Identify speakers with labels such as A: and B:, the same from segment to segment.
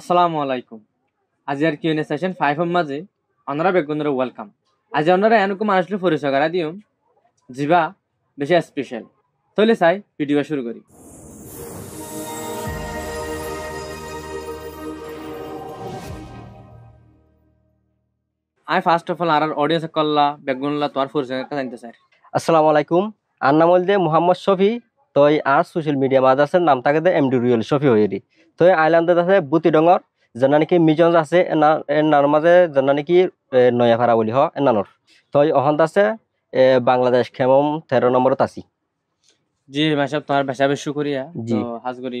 A: আসসালামু আলাইকুম আজ আর কিউনে সেশন ফাইভ এর মাঝে অনারা বেগুনরা ওয়েলকাম আজ অনারা এনেক মানুষলে পরিচয় করা দিও যা বেশি স্পেশাল তাহলে সাই ভিডিও শুরু করি আমি ফার্স্ট অফ অল আর অডিয়েন্স কল্লা বেগুন্লা তোমার পরিচয় জানতে চাই
B: আসসালামু আলাইকুম আর নাম মোহাম্মদ শফি তো এই আর সোশ্যাল মিডিয়া মাদ্রাসার নাম থাকে দে এমডি রুয়েল শফি হইরি তো এই আইল্যান্ডে আছে বুতিডঙ্গর যেন নাকি মিজন আছে এনার মাঝে যেন নাকি নয়াফারা বলি হ এনানোর তো এই অহন্ত আছে বাংলাদেশ খেমম তেরো নম্বরত আছি জি
A: মাসাব তোমার ভাষা বেশ শুকরিয়া জি
B: হাজ করি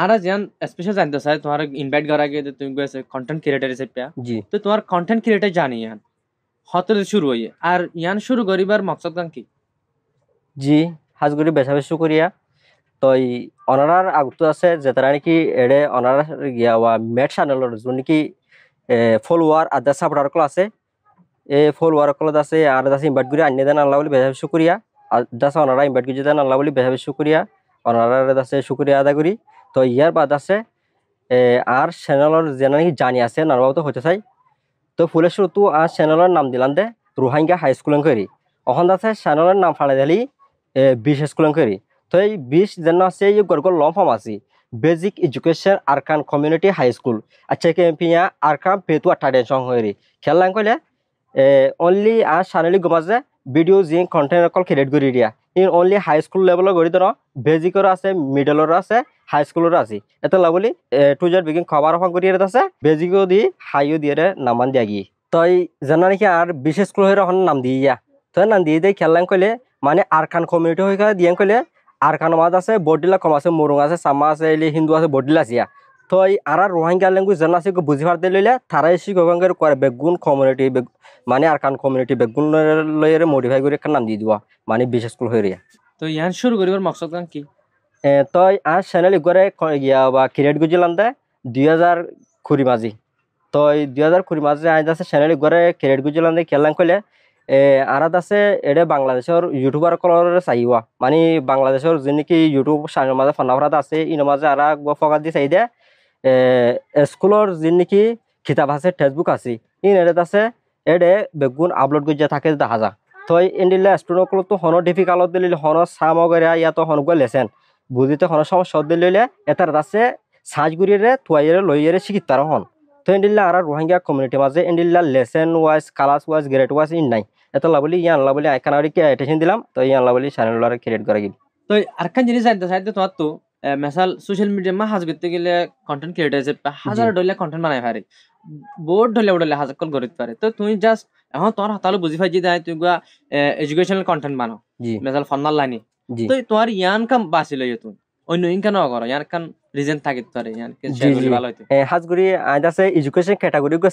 B: আর যেন স্পেশাল
A: জানতে চাই তোমার ইনভাইট করা আগে তুমি গেছে কন্টেন্ট ক্রিয়েটার হিসেবে জি তো তোমার কন্টেন্ট ক্রিয়েটার জানি ইয়ান
B: হতে শুরু হই
A: আর ইয়ান শুরু করিবার মকসদ কি
B: জি হাঁসগুড়ি বেছাবেছু করিয়া তই অনারার আগত আছে যে তারা নাকি এড়ে অনারার গিয়া বা মেট চ্যানেলের যোন নাকি ফলোয়ার আদা সাপোর্টার কল আছে এ ফলোয়ার কল আছে আর দাস ইনভাইট করে আনিয়ে দেন আল্লাহ বলি বেছাবেছু আর দাস অনারা ইনভাইট করে দেন আল্লাহ বলি বেছাবেছু শুকরিয়া অনারার দাসে সুক্রিয়া আদা করি তো ইয়ার বাদ আছে আর চ্যানেলর যে নাকি জানি আছে নারবাবত হতে চাই তো ফুলেশ্বর তো আর চ্যানেলের নাম দিলাম দে রোহাঙ্গা হাই স্কুল করি অহন দাসে চ্যানেলের নাম ফাড়ে দিলি বিশেষ কুলঙ্কারি তো এই বিশ যেন আছে এই গরগর লম্ফাম pharmacy basic education Arakan community high school আচ্ছা কে পিয়া আরকান পেতু আঠাডেন সং হয়ে খেয়াল লাং কইলে অনলি আর সানলি যে ভিডিও জি কন্টেন্ট অকল ক্রিয়েট করে দিয়া in only high school level গড়ি ধৰ বেজিকৰ আছে মিডলর আছে হাই স্কুলৰ আছে এটা লাগলি টু জার বিগিন খবৰ অফাৰ কৰি আছে বেজিকো দি হাইও দিয়েৰে নামান দিয়া গিয়ে তই জানা নেকি আর বিশেষ স্কুল হৈ নাম দি দিয়া তই নাম দি দিয়ে খেলাং কৰিলে মানে আরখান কমিউনিটি হয়ে গেলে দিয়ে কইলে আরখান মাছ আছে বডিলা কম আছে মরুং আছে সামা আছে এলি হিন্দু আছে বডিলা জিয়া তো এই আর রোহিঙ্গা ল্যাঙ্গুয়েজ জানা আছে বুঝি পারতে লইলে তারাই শিক্ষকের করে বেগুন কমিউনিটি মানে আরখান কমিউনিটি বেগুন লয়ের মডিফাই করে একটা নাম দিয়ে দিবা মানে বিশেষ করে হয়ে
A: তো ইয়ান শুরু করিবার মকসদ কি
B: তো আর চ্যানেল ইগরে গিয়া বা ক্রিয়েট গুজিলাম দে দুই হাজার কুড়ি মাঝি তো দুই হাজার কুড়ি মাঝে আজ আছে চ্যানেল ইগরে ক্রিয়েট গুজি দে খেললাম কইলে আরাদ আছে এটা বাংলাদেশের ইউটিউবার কলর চাহিওয়া মানে বাংলাদেশের যে নাকি ইউটিউব চাইনের মাঝে ফান্নাফরাত আছে ইনের মাঝে আরা ফকাত দি চাই দে স্কুলের যে নাকি খিতাব আছে ফেসবুক আছে ইন এডেত আছে এডে বেগুন আপলোড করে থাকে দেখা যা থই দিলে স্টুডেন্টগুলো তো হন ডিফিকালত দিলে হন সামগরে ইয়া তো হন গো লেছেন বুঝিতে হন সমস্যা দিলে এটার আছে সাজগুড়িরে থুয়াইরে লইয়ের শিক্ষিত হন তো এন্ডিল্লা আর রোহিঙ্গা কমিউনিটি মাঝে এন্ডিল্লা lesson wise class wise grade wise ইন নাই এত লাভলি ইয়ান লাভলি আইখান আর কি অ্যাটেশন দিলাম তো ইয়ান লাভলি চ্যানেল ক্রিয়েট করা গেল
A: তো আরেকখান জিনিস আইতে সাইতে তোমার তো মেসাল সোশ্যাল মিডিয়া মা হাজ করতে গেলে কন্টেন্ট ক্রিয়েটার যে হাজার ডলে কন্টেন্ট বানাই পারে বহুত ডলে ডলে হাজার কল করতে পারে তো তুমি জাস্ট এখন তোমার হাতালো বুঝি পাই যে তুই গুয়া এডুকেশনাল কন্টেন্ট বানাও মেসাল ফান্নাল লাইনি তো তোমার ইয়ান কাম বাঁচিল তুমি অন্য ইনকাম করো ইয়ার কান রিজন ইয়ার শেয়ার ভালো হইতো
B: হাজগুড়ি হ্যাঁ, আছে এডুকেশন ক্যাটাগরি গো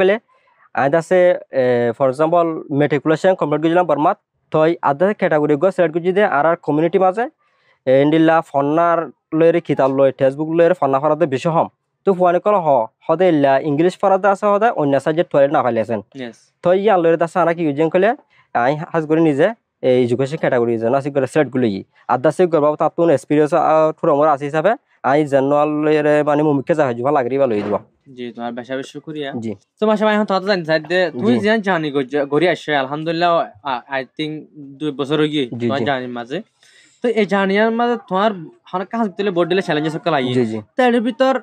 B: কইলে আছে ফর এক্সাম্পল মেট্রিকুলেশন কমপ্লিট করছিলাম বর্মাত তো আধা ক্যাটাগরি গো আর আর কমিউনিটি মাঝে ফন্নার লয়ের খিতাল লয় ফেসবুক লয়ের ফন্না ফরাতে বেশি হম তো ফুয়ানি কল হ হদে ইল্লা ইংলিশ ফরাতে আছে হদে অন্য সাবজেক্ট টয়লেট না ফাইলেছেন তো ইয়ান লয়ের দাসা আনা কি ইউজিং কলে আই নিজে এই এডুকেশ্যন ক্যাটাগরি যেন আছে সেটগুলি আদা সে গর্ব তাত এক্সপিরিয়েন্স ঠুরমর আছে হিসাবে আই মানে মুমিকে যা হইবা লাগরি বা লই দিব জি তোমার বেশা জি
A: এখন জানি সাইড তুই জানি আসছে আলহামদুলিল্লাহ আই দুই বছর হই গিয়ে তোমার জানি মাঝে তো এই জানিয়ার মাঝে তোমার হালকা হসপিটালে দিলে চ্যালেঞ্জেস সকল আই জি জি তার ভিতর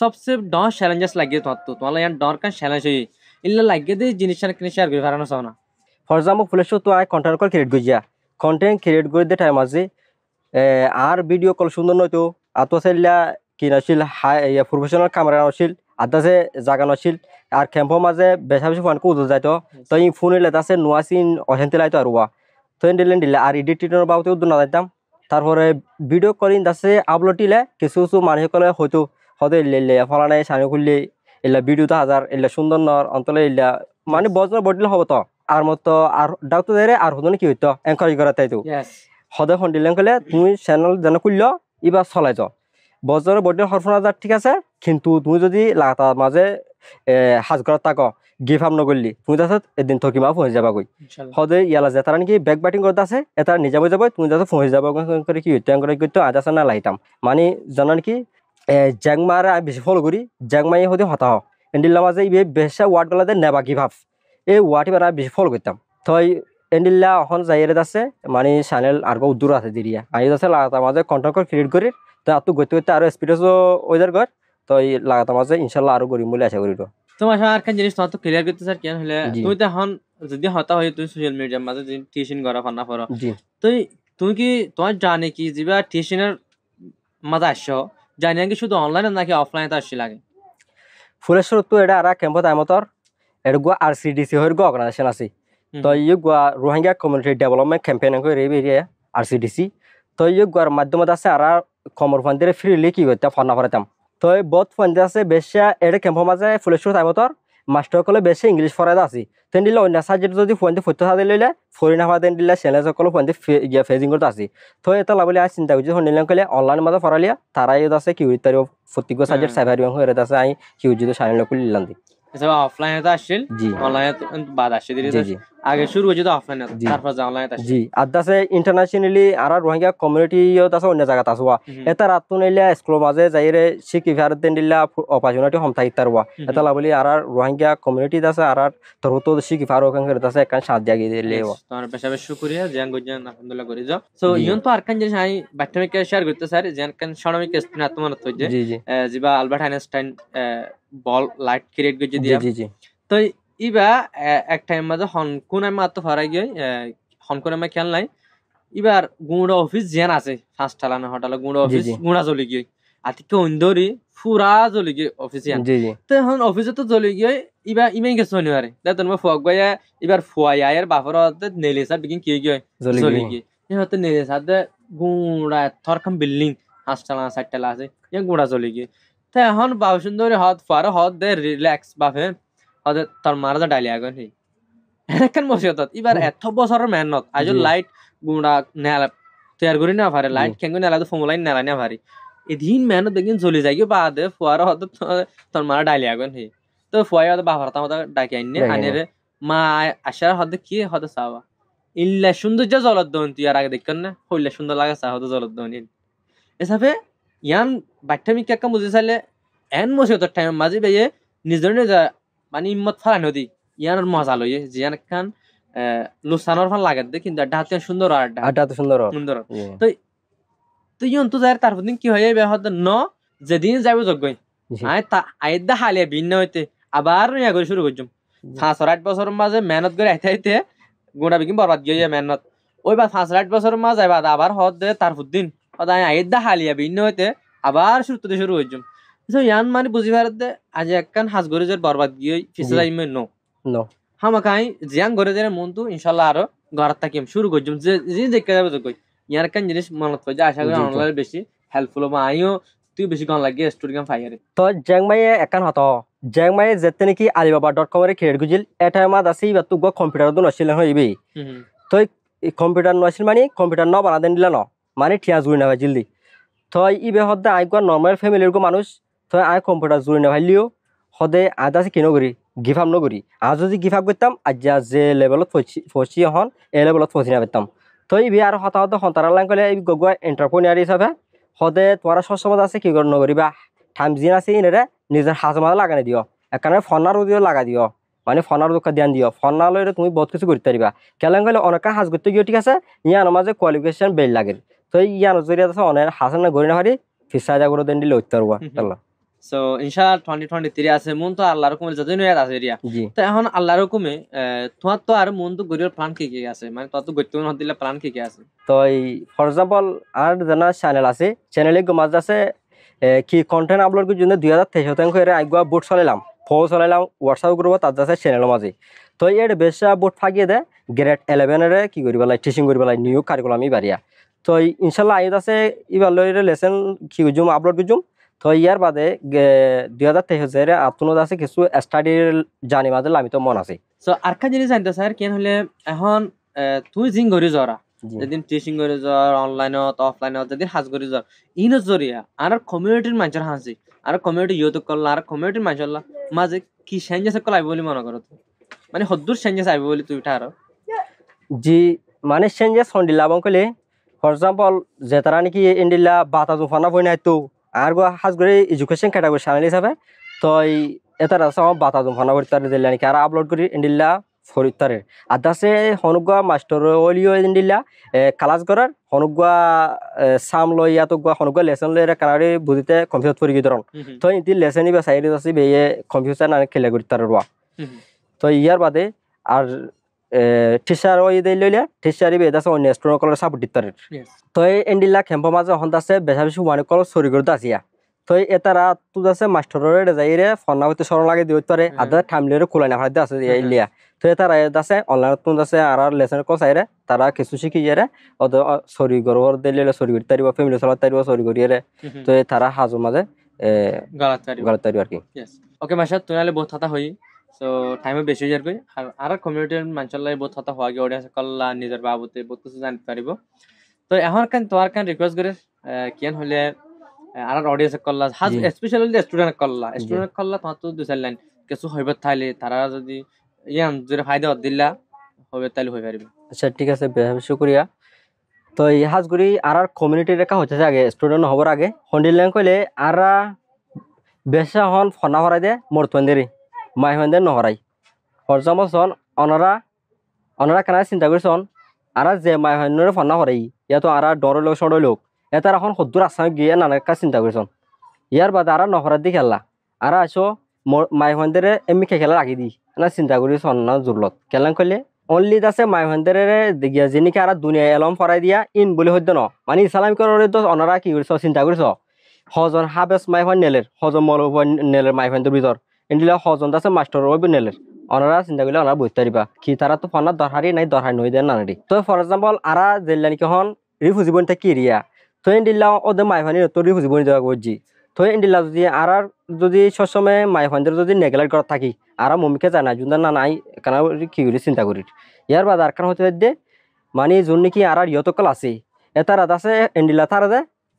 A: সবচেয়ে ডর চ্যালেঞ্জেস লাগিয়ে তোমার তো তোমার ডর কান চ্যালেঞ্জ হই ইল্লা লাগিয়ে দে জিনিস কিনে শেয়ার করে ফেরানো চাও না
B: হরজামুক ফুলেশু তো আয় কন্টেন্ট কল ক্রিয়েট গইয়া কন্টেন্ট ক্রিয়েট করে দে টাইম আজি আর ভিডিও কল সুন্দর নয়তো আতো চাইলা কি নাছিল হাই প্রফেশনাল ক্যামেরা নাছিল আদাসে জাগা নাছিল আর খেম্প মাঝে বেসা বেশি ফোন উজো যায় তো তো ই ফোন এলে তাছে নোয়া সিন অশান্তি লাইতো আর ওয়া তো দিলেন দিলে আর এডিটিংয়ের বাবতে উদ্যোগ না যাইতাম তারপরে ভিডিও কলিং দাসে আপলোড দিলে কিছু কিছু মানুষ কলে হয়তো হতে ইলে ফলানে সানি খুললে এলা তো হাজার এলা সুন্দর নর অন্তলে এলা মানে বজ্র বদলে হব তো আর মতো আর ডাউতো দেরে আর হদনে কি হইতো এনকারেজ করা তাইতো সদায় সন্ধিলেন কলে তুমি চ্যানেল যেন খুলল ইবা চলাই যাও বজর বডির হরফনা যার ঠিক আছে কিন্তু তুমি যদি লাগাতার মাঝে সাজ ঘৰত তাক গিফ আপ নগলি তুমি তাৰপিছত এদিন থকিমা ফুঁহি যাবাগৈ সদায় ইয়ালা যে তাৰ নেকি বেক বাটিং কৰোঁতে আছে এটা নিজাব যাব তুমি তাৰপিছত ফুঁহি যাব কৰি কি হত্যা কৰি কিন্তু আদা না লাহিতাম মানে জানা নেকি জেংমাৰে বেছি ফল কৰি জেংমাই সদায় হতাহ এণ্ডিল নামাজে ইবে বেচা ৱাৰ্ড গলাতে নেবা গিভ আপ এই ওয়াটি পারা বেশি ফল করতাম থই এন্ডিল্লা এখন যাইয়ের আছে মানে চ্যানেল আর দূর আছে দিয়া আই আছে লাগাতার মাঝে কন্ট্যাক্ট ক্রিয়েট করি তো আর তো গতি করতে আরো স্পিডও ওইদার ঘর তো লাগাতার মাঝে ইনশাল্লাহ আরো করিম বলে আশা করি
A: তোমার আর জিনিস তো ক্লিয়ার করতে স্যার কেন হলে তুমি তো এখন যদি হতা হয় তুমি সোশ্যাল মিডিয়ার মাঝে টিউশন করা ফান্না করো তুই তুমি কি তোমার জানে কি যেবা টিউশনের মাঝে আসছো জানি কি শুধু অনলাইনে নাকি অফলাইনে আসছি লাগে
B: ফুলেশ্বর তো এটা আর ক্যাম্পত আমতর এরগুয়া আর সি ডিসি হয়ে গো অর্গানাইজেশন আছে তো ইয়ে ইগুয়া রোহিঙ্গা কমিউনিটি ডেভেলপমেন্ট ক্যাম্পেইন করে এরিয়া আর সি ডিসি তো ইয়ে ইগুয়ার মাধ্যমে আছে আর কমর ফান্দিরে ফ্রিলি কি করতে ফান্না ফরাতাম তো বহুত ফান্দি আছে বেশি এটা ক্যাম্পের মাঝে ফুলেশ্বর মাস্টার কলে বেশি ইংলিশ ফরাইদা আছে তেন দিলে অন্য সাবজেক্ট যদি ফোনতে ফুটতে সাদে লইলে ফরিন হাফা তেন দিলে চ্যালেঞ্জ সকল ফোনতে ইয়া ফেজিং করতে আছে তো এটা লাগলে আর চিন্তা করছি শুনিল কলে অনলাইন মাঝে ফরালিয়া তারাই আছে কি হইতে প্রত্যেক সাবজেক্ট সাইভারিং হয়ে আছে আমি কি যদি সাইন লোক লিলাম দিই
A: এছাড়া অফলাইনে তো আসছিল অনলাইনে বাদ আসছে ধীরে আগে শুরু হয়েছিল অফলাইনে তারপর অনলাইনে জি
B: আদাসে ইন্টারন্যাশনালি আর রোহিঙ্গা কমিউনিটি আছে অন্য জায়গাত আসবা এটা রাতু নিলে স্কুল মাঝে যাইরে শিকি ফার দিন দিলা অপরচুনিটি হম থাকি তারবা এটা লা বলি আর রোহিঙ্গা কমিউনিটি আছে আর আর তরত শিকি ফার ওখান করে আছে একখান সাহায্য গিয়ে দিলে
A: তোমার পেশাবে শুকরিয়া জ্যান গজান আলহামদুলিল্লাহ করি যাও সো ইয়ন তো আর কান জিনিস আমি বাট্টামিকে শেয়ার করতে স্যার জ্যান কান সরমিকে স্পিন আত্মমান হচ্ছে জি জি জিবা আলবার্ট আইনস্টাইন বল লাইট ক্রিয়েট করে দিয়ে জি জি তো ইবা এক টাইম মাঝে হনকুন আমি মাত্র ফারাই গিয়ে হনকুন আমি খেয়াল নাই ইবার গুঁড়া অফিস জেন আছে ফার্স্ট ঠালানো হঠালে গুঁড়া অফিস গুঁড়া জ্বলি গিয়ে আর ঠিক অন্দরি ফুরা জ্বলি গিয়ে অফিস তো এখন অফিসে তো জ্বলি গিয়ে ইবা ইমেই গেছে শনিবারে দে তোমার ফুয়াক গিয়ে এবার ফুয়াই আয়ের বাপর নেলে সার বিকিং কে গিয়ে জ্বলি গিয়ে এ নেলে সার দে গুঁড়া থরকম বিল্ডিং হাসটালা সাতটালা আছে ইয়ে গুঁড়া জ্বলি গিয়ে তো এখন বাবু সুন্দরী হত ফার হত দে রিল্যাক্স বাপে তার মারা যা ডাইলে আগে এখন মসিয়ত এবার এত বছরের মেহনত আজও লাইট গুড়া নেলা তৈয়ার করি না লাইট খেঙ্গু নেলা তো লাইন নেলা না এদিন মেহনত দেখিন জ্বলি যাই বা দে ফুয়ার হত তোর মারা ডাইলে আগে নেই তো বাবার ডাকি আনি আনে রে মা আসার হতে কি হতে চাওয়া ইল্লা সৌন্দর্য জলত দন তুই আর আগে দেখছেন না হইলা সুন্দর লাগে চা হতে জলত দন এসাবে ইয়ান বাট্টামি কাকা বুঝে চাইলে এন মসিয়তর টাইম মাঝে বেয়ে নিজের নিজের মানে ইম্মত ফালান হদি ইয়ানোর মজা লইয়ে জিয়ান খান লুসানোর ফান লাগে দে কিন্তু ডাতে সুন্দর আর আড্ডা হাতে সুন্দর সুন্দর তো তো ইয়ন তো যায় তারপর দিন কি হয় এই হয়তো ন যেদিন যাবে যজ্ঞই আয় তা আয়দা হালিয়া ভিন্ন হইতে আবার ইয়া করে শুরু করছুম পাঁচ আট বছর মাঝে মেহনত করে আইতে আইতে গোড়া বিকিন বরবাদ গিয়ে মেহনত ওই বা পাঁচ আট বছর মাঝে আবার হদ দে তারপর দিন আয়দা হালিয়া ভিন্ন হইতে আবার শুরু শুরু করছুম ইয়ান মানে বুঝি ভারতে আজি একখান হাজ গরে যে বরবাদ গিয়ে ফিসে যাই মে নো নো হামাকাই জিয়ান গরে যার মন তো ইনশাআল্লাহ আরো ঘর থাকিম শুরু করজুম যে যে দেখতে যাবে তো কই ইয়ার কান জিনিস মানত কই যে আশা করি অনলাইন বেশি হেল্পফুল বা আইও তুই বেশি গান লাগে স্টোরি গান ফাইয়ারে
B: তো জ্যাং মাই একান হত জ্যাং মাই যেতে নাকি আলিবাবা ডট কম এর খেড় গুজিল এটা আমার আছে বা তুই কম্পিউটার তো নছিল হইবি তো কম্পিউটার নছিল মানে কম্পিউটার ন বানাদেন দিলা ন মানে ঠিয়াজ গুই না জলদি তো ই বেহদ্দা আইগুয়া নর্মাল ফ্যামিলির মানুষ তই আই কম্পিউটার জুড়ি নেভাইলিও সদায় আজ আছে কি নগরি গিফ আপ নগরি আজ যদি গিফ করতাম আজ যে লেভেলত ফসি এখন এ লেভেলত ফসি না পেতাম তো ইবি আর হতাহত লাইন কলে এই গগুয়া এন্টারপ্রেনিয়ার হিসাবে সদে তোমার সসমত আছে কি নগরি বা জিন আছে এনেরে নিজের হাজমাতে লাগানি দিও এখানে ফনার উদিও লাগা দিও মানে ফনার দোকান দিয়ান দিও ফনা লোক তুমি বহুত কিছু করতে পারিবা কেলেন কলে অনেক হাজ করতে গিয়ে ঠিক আছে ইয়ান মাঝে কোয়ালিফিকেশন বেল লাগে তো ইয়ান জরিয়া আছে অনেক হাসান না গড়ি না পারি ফিসাইদা করে দেন দিলে উত্তর হওয়া
A: সো টোয়েন্টি টোয়েন্টি থ্রি আছে মন তো আছে এরিয়া তো এখন তোমার তো আর মন তো গরিবের প্ল্যান কি কি আছে মানে তোমার তো গরিব দিলে প্ল্যান কি কি আছে
B: তো এই ফর এক্সাম্পল আর জানা চ্যানেল আছে চ্যানেলে আছে কি কন্টেন্ট আপলোড করি জন্য দুই হাজার তেইশ শতাংশ এর আগুয়া বোট চলাইলাম ফল চলাইলাম হোয়াটসঅ্যাপ গ্রুপ তার আছে চ্যানেল মাঝে তো এর বেশা বোট ফাঁকিয়ে দে গ্রেড এলেভেনের কি করবে লাগে টিচিং করবে লাগে নিউ কারিকুলামই বাড়িয়া তো ইনশাল্লাহ আয়ত আছে ইবার লৈ লেসেন কি জুম আপলোড করজুম তো ইয়ার বাদে দুই হাজার তেইশের আপনার আছে কিছু স্টাডির জানি মাঝে আমি তো মন আছে
A: সো আরকা জিনিস জানতে স্যার কেন হলে এখন তুই জিং ঘুরি জরা যেদিন টিচিং করে যাওয়ার অনলাইনত অফলাইনত যেদিন হাজ করে যাওয়ার ইন জরিয়া আর কমিউনিটির মানুষের হাসি আর কমিউনিটি ইউটিউব করলা আর কমিউনিটির মানুষের মাঝে কি চেঞ্জেস কল আইব বলে মনে করো মানে হদ্দুর চেঞ্জেস আইব বলে তুই আর
B: জি মানে চেঞ্জেস হন্ডিলা বং কলে ফর এক্সাম্পল যেতারা নাকি ইন্ডিলা বাতা জুফানা বই নাই তো আর গো হাজ করে এডুকেশন ক্যাটাগরি সানাল হিসাবে তই এটার আছে আমার বাতা দম হনা দিল্লা নাকি আর আপলোড করি দিল্লা ফরিতারে আর দাসে হনুগুয়া মাস্টর হলিও দিল্লা ক্লাস করার হনুগুয়া সাম লই ইয়াত গুয়া হনুগুয়া লেসন লই কারারে বুঝিতে কম্পিউটার ফরি গিয়ে তো ইতি লেসনই বা সাইড আছে বেয়ে কম্পিউটার না খেলে করতে রোয়া তো ইয়ার বাদে আর টিচাৰ ঐ দেই লৈলে টিচাৰ বেদ আছে অন্য ষ্টুডেণ্ট কলৰ চাপৰ্ট দিতাৰ তই এন্ডিলা খেম্প মাজে হন্দ আছে বেচা বেছি ৱানি কলৰ চৰি কৰি দাজিয়া তই এটা ৰাত তোৰ আছে মাষ্টৰৰে ৰেজাইৰে ফনা হতে চৰণ লাগে দিওঁ তাৰে আধা থামলিৰে খোলা নাখাই আছে ইলিয়া তই এটা আছে অনলাইনত তোৰ আছে আৰু লেচন কল চাইৰে তাৰা কিছু শিকি ইয়াৰে অত চৰি গৰ্ভৰ দিলে চৰি কৰি তাৰিব ফেমিলি চলাব তাৰিব চৰি কৰি ইয়াৰে তই তাৰা সাজৰ মাজে গালাত তাৰিব আৰু কি
A: অ'কে মাছত তোনালে বহুত থাটা হয় চ' টাইমো বেছি হৈ যায়গৈ আৰু আৰু কমিউনিটিৰ মানুহলৈ বহুত হতা হোৱাগে অডিয়েঞ্চসকল নিজৰ বাবতে বহুত কিছু জানিব পাৰিব তো এখন কাৰণ তোমাৰ কাৰণে ৰিকুৱেষ্ট কৰি কিয়ন হ'লে আৰু অডিয়েঞ্চসকল হাজ স্পেচিয়েলি ষ্টুডেণ্ট কল্লা ষ্টুডেণ্ট কল্লা তোহাঁতো দুই চাৰি লাইন কিছু হৈ পঠালে তাৰা যদি ইয়ান যদি ফাইদা দিলা হৈ পঠালে হৈ পাৰিব
B: আচ্ছা ঠিক আছে শুক্ৰিয়া তো ইহাজ গুৰি আৰু কমিউনিটিৰ একা হৈছে আগে ষ্টুডেণ্ট হ'বৰ আগে সন্ধিলে কৈলে আৰু বেছি হন ফনা হৰাই দে মোৰ তন্দেৰী মাইহন্দে নহরাই হরজামসন অনারা অনারা কেনা চিন্তা কৰিছন আরা যে মাইহন্যরে ফান্না হরাই ইয়াতো আরা ডর লোক সড় লোক এটা এখন সদ্দুর আসাম গিয়ে নানাকা চিন্তা কৰিছন ইয়ার বাদে আরা নহরার দি খেলা আরা আছো মাইহন্দেরে এমনি খেলা রাখি দি না চিন্তা কৰিছন না জুরলত খেলাং কলে অনলি দাসে মাইহন্দেরে দেখিয়া যেনিকে আরা দুনিয়া এলম ফরাই দিয়া ইন বলে সদ্য ন মানে ইসলামিকর তো অনারা কি কৰিছ চিন্তা কৰিছ হজন হাবেস মাইহন নেলের হজম মল নেলের মাইহন্দের ভিতর এন্ডিলা হজন আছে মাস্টর ওই বেনেলের অনারা চিন্তা করলে অনারা বুঝতে পারিবা কি তারা তো ফনার দরহারি নাই দরহারি নই দেন নানারি তো ফর এক্সাম্পল আরা জেলানিকে হন রিফুজিব থাকি রিয়া তো এন্ডিলা ওদের ভানি তো বনি দেওয়া করছি তো এন্ডিলা যদি আরার যদি সবসময় মাই মাইভানদের যদি নেগলেক্ট করা থাকি আর মমিকে জানা যোন না নাই কেন কি করি চিন্তা করি ইয়ার বাদ আর কারণ হতে দে মানে যোন নাকি আর ইয়তকল আছে এটা তারা আছে এন্ডিলা তার যে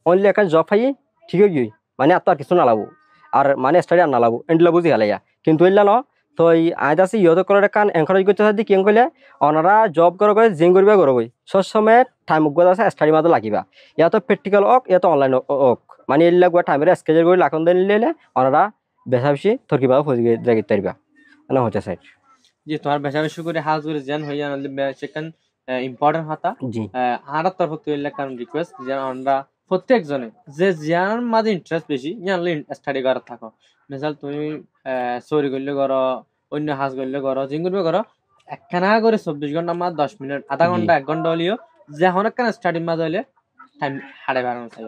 B: অনলি এখন জব পাই ঠিক হয়ে মানে আর তো আর কিছু নালাবো আর মানে স্টাডি আর নালাবো এন্ডিলা বুঝি হালাইয়া কিন্তু এলা ন তো এই আজ আছে ইহতে করে কান এনকারেজ করতে সাথে কি কলে অনারা জব করে করে জিং করবে করবই সবসময় টাইম গোয়া আছে স্টাডি মাত্র লাগিবা ইয়াতো প্র্যাকটিক্যাল হোক ইয়াতো অনলাইন হোক মানে এলা গোয়া টাইমের স্কেজের করে লাখন দিন নিলে অনারা বেশা বেশি থরকিভাবে ফজি জাগিতে পারবা না হচ্ছে স্যার
A: জি তোমার বেশা বেশি করে হাজ করে জেন হইয়া সেখান ইম্পর্টেন্ট হাতা জি আর তরফ তুই কারণ রিকোয়েস্ট যেন আমরা প্রত্যেকজনে যে যার মাঝে ইন্টারেস্ট বেশি ইয়ান লিন স্টাডি করার থাকো মিসাল তুমি চৌরি করলে করো অন্য হাজ করলে করো জিম করবে করো একখানা করে চব্বিশ ঘন্টা মাছ দশ মিনিট আধা ঘন্টা এক ঘন্টা হলেও এখন একখানে স্টাডির মাঝে হলে টাইম হারে বেড়ানো চাই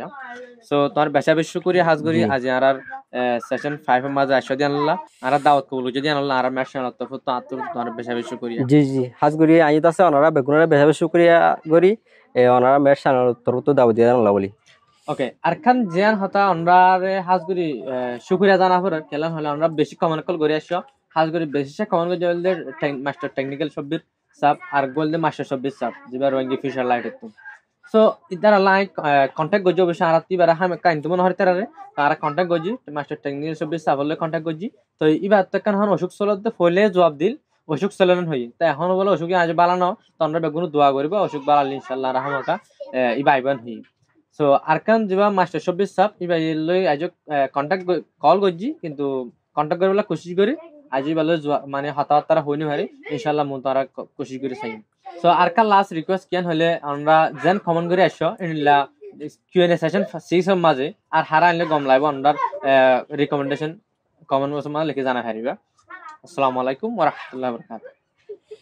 A: সো তোমার বেচা বেশি করে হাজ করি আজ আর সেশন ফাইভ এর মাঝে আসো দিয়ে আনলা আর দাওয়াত কবুল যদি আনলা আর ম্যাচ আনত তো আত্ম তোমার বেচা বেশি করি জি
B: জি হাজ করি আজ আছে অনারা বেগুনারা বেচা বেশি করি করি অনারা ম্যাচ তোর তো দাওয়াত দিয়ে আনলা বলি
A: ওকে আর খান জিয়ান হতা আমরা হাজগুড়ি শুকুরিয়া জানা পর খেলাম হলে আমরা বেশি কমন কল করে আসছো হাজগুড়ি বেশি সে কমন করে জলদের মাস্টার টেকনিক্যাল সব্বির সাপ আর গোলদের মাস্টার সব্বির সাপ যেবার রোহিঙ্গি ফিশার লাইট একদম সো ইদার লাইক কন্ট্যাক্ট গজি অবশ্যই আর তিবার হাম কাইন তুমি নহরে তারারে আর কন্ট্যাক্ট গজি মাস্টার টেকনিক্যাল সব্বির সাপ হলে কন্ট্যাক্ট গজি তো ইবার তো কেন হন অসুখ চলতে ফলে জবাব দিল অসুখ চলন হই তাই এখন বলে অসুখে আজ বালানো তো আমরা বেগুন দোয়া করবো অসুখ বালাল ইনশাল্লাহ রাহমতা ইবাইবান হই সো আরকান যা মাস্টার চব্বিশ সাপ ইবা লৈ আজক কন্টাক্ট কল করছি কিন্তু কন্টাক্ট করবলা কোশিশ করি আজি বালে মানে হতাহত তারা হইনি হারি ইনশাল্লাহ মু তারা কোশিশ করে চাই সো আরকান লাস্ট রিকোয়েস্ট কেন হলে আমরা যেন কমন করে আসো ইনলা কিউএনএ সেশন সিক্সের মাঝে আর হারা আনলে গম লাগবো আমরা রিকমেন্ডেশন
B: কমন মাঝে লিখে জানা হারিবা আসসালামু আলাইকুম ওয়া বারাকাতুহু